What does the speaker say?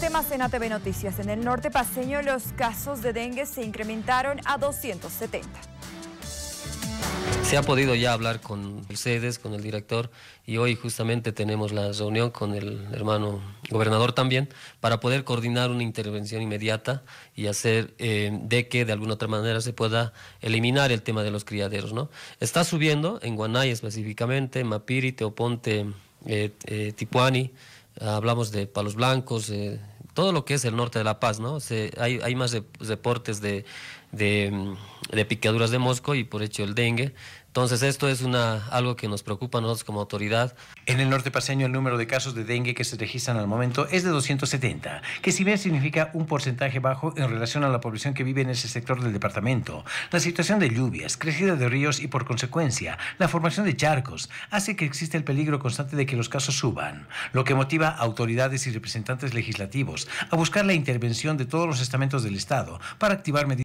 temas en ATV Noticias. En el norte paseño los casos de dengue se incrementaron a 270. Se ha podido ya hablar con Mercedes, con el director, y hoy justamente tenemos la reunión con el hermano gobernador también para poder coordinar una intervención inmediata y hacer eh, de que de alguna otra manera se pueda eliminar el tema de los criaderos. ¿no? Está subiendo en Guanay específicamente, Mapiri, Teoponte, eh, eh, Tipuani, hablamos de Palos Blancos, de todo lo que es el norte de La Paz, ¿no? hay, hay, más deportes de, de, picaduras de mosco y por hecho el dengue. Entonces esto es una, algo que nos preocupa a nosotros como autoridad. En el norte paseño el número de casos de dengue que se registran al momento es de 270, que si bien significa un porcentaje bajo en relación a la población que vive en ese sector del departamento, la situación de lluvias, crecida de ríos y por consecuencia la formación de charcos hace que exista el peligro constante de que los casos suban, lo que motiva a autoridades y representantes legislativos a buscar la intervención de todos los estamentos del Estado para activar medidas